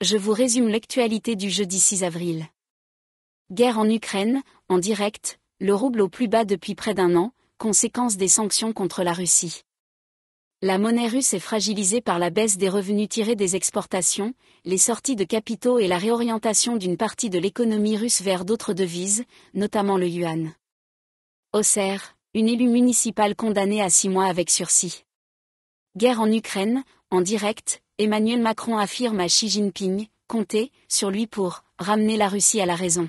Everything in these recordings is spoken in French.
je vous résume l'actualité du jeudi 6 avril. Guerre en Ukraine, en direct, le rouble au plus bas depuis près d'un an, conséquence des sanctions contre la Russie. La monnaie russe est fragilisée par la baisse des revenus tirés des exportations, les sorties de capitaux et la réorientation d'une partie de l'économie russe vers d'autres devises, notamment le yuan. Auxerre, une élue municipale condamnée à six mois avec sursis. Guerre en Ukraine, en direct, Emmanuel Macron affirme à Xi Jinping, compter » sur lui pour ramener la Russie à la raison.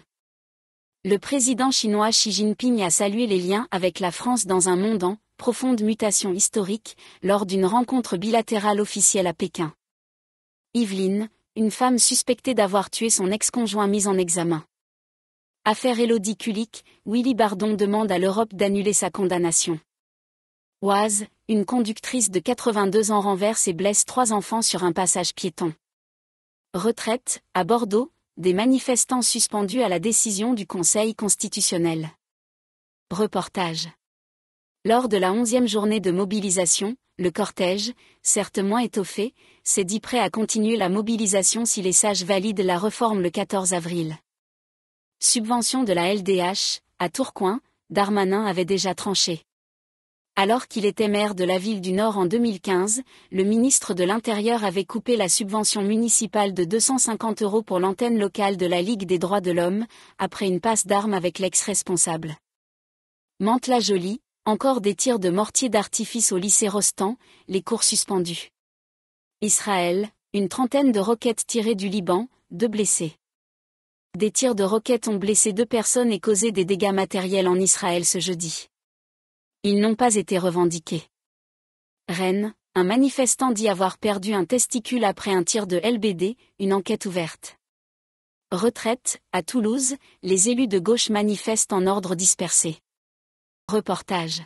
Le président chinois Xi Jinping a salué les liens avec la France dans un monde en profonde mutation historique lors d'une rencontre bilatérale officielle à Pékin. Yveline, une femme suspectée d'avoir tué son ex-conjoint mise en examen. Affaire Elodie Kulik, Willy Bardon demande à l'Europe d'annuler sa condamnation. Oise, une conductrice de 82 ans renverse et blesse trois enfants sur un passage piéton. Retraite, à Bordeaux, des manifestants suspendus à la décision du Conseil constitutionnel. Reportage. Lors de la onzième journée de mobilisation, le cortège, certes moins étoffé, s'est dit prêt à continuer la mobilisation si les sages valident la réforme le 14 avril. Subvention de la LDH, à Tourcoing, Darmanin avait déjà tranché. Alors qu'il était maire de la ville du Nord en 2015, le ministre de l'Intérieur avait coupé la subvention municipale de 250 euros pour l'antenne locale de la Ligue des droits de l'homme, après une passe d'armes avec lex responsable Mantela jolie encore des tirs de mortier d'artifice au lycée Rostand, les cours suspendus. Israël, une trentaine de roquettes tirées du Liban, deux blessés. Des tirs de roquettes ont blessé deux personnes et causé des dégâts matériels en Israël ce jeudi ils n'ont pas été revendiqués. Rennes, un manifestant dit avoir perdu un testicule après un tir de LBD, une enquête ouverte. Retraite, à Toulouse, les élus de gauche manifestent en ordre dispersé. Reportage.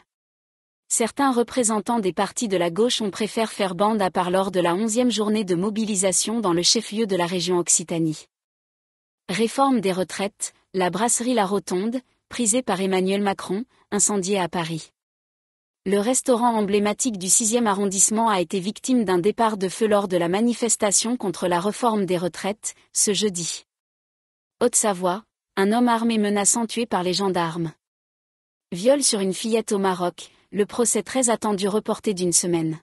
Certains représentants des partis de la gauche ont préféré faire bande à part lors de la onzième journée de mobilisation dans le chef-lieu de la région Occitanie. Réforme des retraites, la brasserie La Rotonde, prisée par Emmanuel Macron, incendiée à Paris. Le restaurant emblématique du 6e arrondissement a été victime d'un départ de feu lors de la manifestation contre la réforme des retraites, ce jeudi. Haute-Savoie, un homme armé menaçant tué par les gendarmes. Viol sur une fillette au Maroc, le procès très attendu reporté d'une semaine.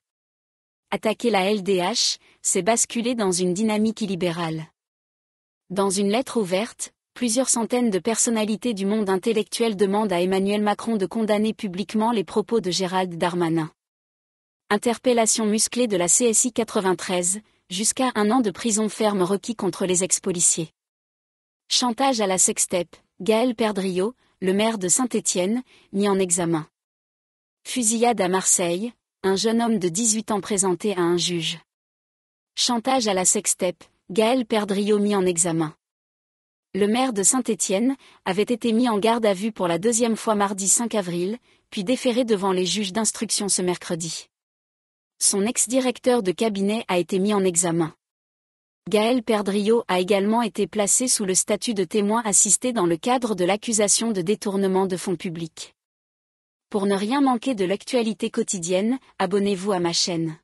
Attaquer la LDH, c'est basculer dans une dynamique illibérale. Dans une lettre ouverte, Plusieurs centaines de personnalités du monde intellectuel demandent à Emmanuel Macron de condamner publiquement les propos de Gérald Darmanin. Interpellation musclée de la CSI 93, jusqu'à un an de prison ferme requis contre les ex-policiers. Chantage à la sextep, Gaël Perdriot, le maire de Saint-Étienne, mis en examen. Fusillade à Marseille, un jeune homme de 18 ans présenté à un juge. Chantage à la sextep, Gaël Perdriot mis en examen. Le maire de Saint-Étienne avait été mis en garde à vue pour la deuxième fois mardi 5 avril, puis déféré devant les juges d'instruction ce mercredi. Son ex-directeur de cabinet a été mis en examen. Gaël Perdriot a également été placé sous le statut de témoin assisté dans le cadre de l'accusation de détournement de fonds publics. Pour ne rien manquer de l'actualité quotidienne, abonnez-vous à ma chaîne.